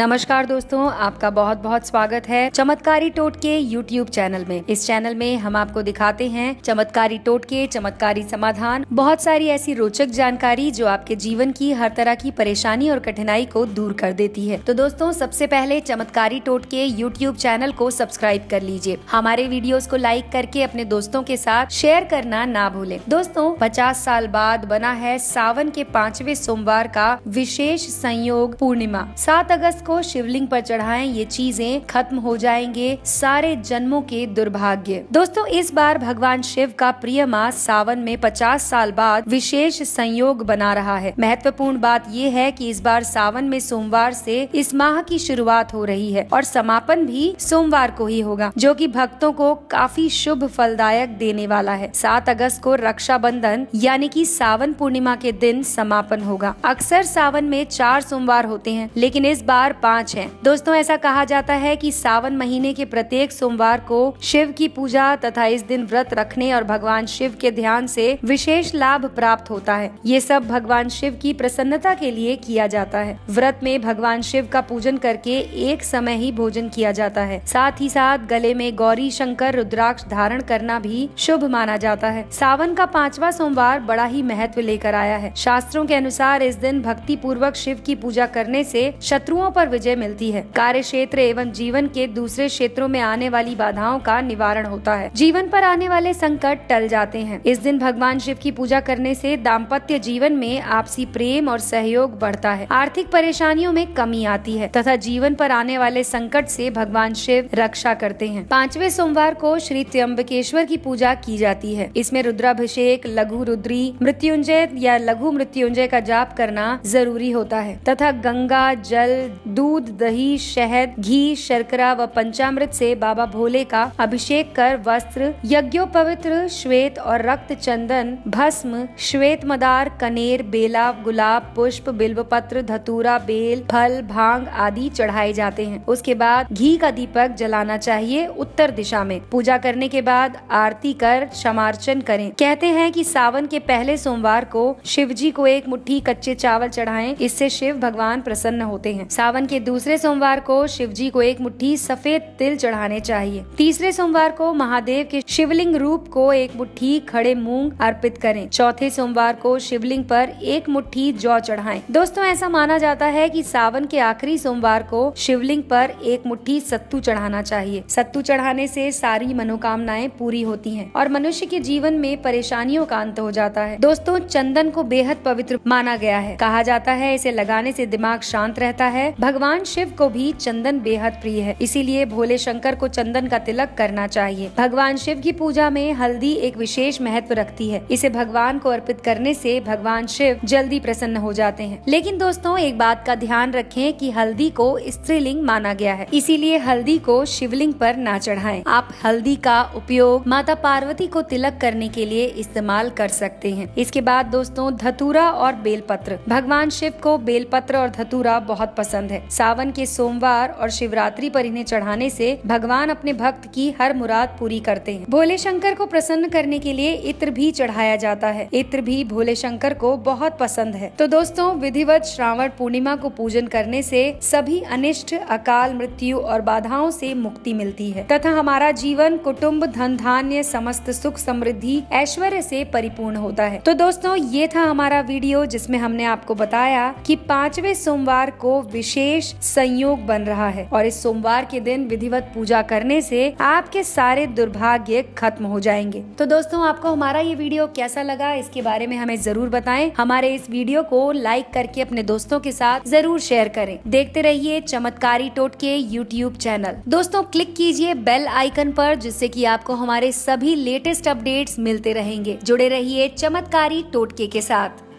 नमस्कार दोस्तों आपका बहुत बहुत स्वागत है चमत्कारी टोटके यूट्यूब चैनल में इस चैनल में हम आपको दिखाते हैं चमत्कारी टोटके चमत्कारी समाधान बहुत सारी ऐसी रोचक जानकारी जो आपके जीवन की हर तरह की परेशानी और कठिनाई को दूर कर देती है तो दोस्तों सबसे पहले चमत्कारी टोटके यूट्यूब चैनल को सब्सक्राइब कर लीजिए हमारे वीडियो को लाइक करके अपने दोस्तों के साथ शेयर करना ना भूले दोस्तों पचास साल बाद बना है सावन के पांचवे सोमवार का विशेष संयोग पूर्णिमा सात अगस्त को शिवलिंग पर चढ़ाएं ये चीजें खत्म हो जाएंगे सारे जन्मों के दुर्भाग्य दोस्तों इस बार भगवान शिव का प्रिय मास सावन में 50 साल बाद विशेष संयोग बना रहा है महत्वपूर्ण बात ये है कि इस बार सावन में सोमवार से इस माह की शुरुआत हो रही है और समापन भी सोमवार को ही होगा जो कि भक्तों को काफी शुभ फलदायक देने वाला है सात अगस्त को रक्षा बंधन यानी कि सावन पूर्णिमा के दिन समापन होगा अक्सर सावन में चार सोमवार होते हैं लेकिन इस बार पाँच है दोस्तों ऐसा कहा जाता है कि सावन महीने के प्रत्येक सोमवार को शिव की पूजा तथा इस दिन व्रत रखने और भगवान शिव के ध्यान से विशेष लाभ प्राप्त होता है ये सब भगवान शिव की प्रसन्नता के लिए किया जाता है व्रत में भगवान शिव का पूजन करके एक समय ही भोजन किया जाता है साथ ही साथ गले में गौरी शंकर रुद्राक्ष धारण करना भी शुभ माना जाता है सावन का पांचवा सोमवार बड़ा ही महत्व लेकर आया है शास्त्रों के अनुसार इस दिन भक्ति पूर्वक शिव की पूजा करने से शत्रुओं पर विजय मिलती है कार्य क्षेत्र एवं जीवन के दूसरे क्षेत्रों में आने वाली बाधाओं का निवारण होता है जीवन पर आने वाले संकट टल जाते हैं इस दिन भगवान शिव की पूजा करने से दाम्पत्य जीवन में आपसी प्रेम और सहयोग बढ़ता है आर्थिक परेशानियों में कमी आती है तथा जीवन पर आने वाले संकट से भगवान शिव रक्षा करते हैं पांचवे सोमवार को श्री त्र्यंबकेश्वर की पूजा की जाती है इसमें रुद्राभिषेक लघु रुद्री मृत्युंजय या लघु मृत्युंजय का जाप करना जरूरी होता है तथा गंगा जल दूध दही शहद घी शर्करा व पंचामृत से बाबा भोले का अभिषेक कर वस्त्र यज्ञोपवित्र श्वेत और रक्त चंदन भस्म श्वेत मदार कनेर बेला गुलाब पुष्प बिल्व पत्र धतूरा बेल फल भांग आदि चढ़ाए जाते हैं उसके बाद घी का दीपक जलाना चाहिए उत्तर दिशा में पूजा करने के बाद आरती कर क्षमार्चन करें कहते हैं कि सावन के पहले सोमवार को शिव जी को एक मुट्ठी कच्चे चावल चढ़ाएं इससे शिव भगवान प्रसन्न होते हैं सावन सावन के दूसरे सोमवार को शिव जी को एक मुट्ठी सफेद तिल चढ़ाने चाहिए तीसरे सोमवार को महादेव के शिवलिंग रूप को एक मुट्ठी खड़े मूंग अर्पित करें चौथे सोमवार को शिवलिंग पर एक मुट्ठी जौ चढ़ाएं। दोस्तों ऐसा माना जाता है कि सावन के आखिरी सोमवार को शिवलिंग पर एक मुट्ठी सत्तू चढ़ाना चाहिए सत्तू चढ़ाने से सारी मनोकामनाएं पूरी होती हैं और मनुष्य के जीवन में परेशानियों का अंत हो जाता है दोस्तों चंदन को बेहद पवित्र माना गया है कहा जाता है इसे लगाने से दिमाग शांत रहता है भगवान शिव को भी चंदन बेहद प्रिय है इसीलिए भोले शंकर को चंदन का तिलक करना चाहिए भगवान शिव की पूजा में हल्दी एक विशेष महत्व रखती है इसे भगवान को अर्पित करने से भगवान शिव जल्दी प्रसन्न हो जाते हैं लेकिन दोस्तों एक बात का ध्यान रखें कि हल्दी को स्त्रीलिंग माना गया है इसीलिए हल्दी को शिवलिंग पर ना चढ़ाएं। आप हल्दी का उपयोग माता पार्वती को तिलक करने के लिए इस्तेमाल कर सकते हैं इसके बाद दोस्तों धतूरा और बेलपत्र भगवान शिव को बेलपत्र और धतूरा बहुत पसंद है है सावन के सोमवार और शिवरात्रि पर इन्हें चढ़ाने से भगवान अपने भक्त की हर मुराद पूरी करते हैं भोले शंकर को प्रसन्न करने के लिए इत्र भी चढ़ाया जाता है इत्र भी भोले शंकर को बहुत पसंद है तो दोस्तों विधिवत श्रावण पूर्णिमा को पूजन करने से सभी अनिष्ट अकाल मृत्यु और बाधाओं से मुक्ति मिलती है तथा हमारा जीवन कुटुम्ब धन धान्य समस्त सुख समृद्धि ऐश्वर्य से परिपूर्ण होता है तो दोस्तों ये था हमारा वीडियो जिसमें हमने आपको बताया कि पांचवे सोमवार को विशेष विशेष संयोग बन रहा है और इस सोमवार के दिन विधिवत पूजा करने से आपके सारे दुर्भाग्य खत्म हो जाएंगे तो दोस्तों आपको हमारा ये वीडियो कैसा लगा इसके बारे में हमें जरूर बताएं हमारे इस वीडियो को लाइक करके अपने दोस्तों के साथ जरूर शेयर करें देखते रहिए चमत्कारी टोटके यूट्यूब चैनल दोस्तों क्लिक कीजिए बेल आइकन पर जिससे कि आपको हमारे सभी लेटेस्ट अपडेट्स मिलते रहेंगे जुड़े रहिए चमत्कारी टोटके के साथ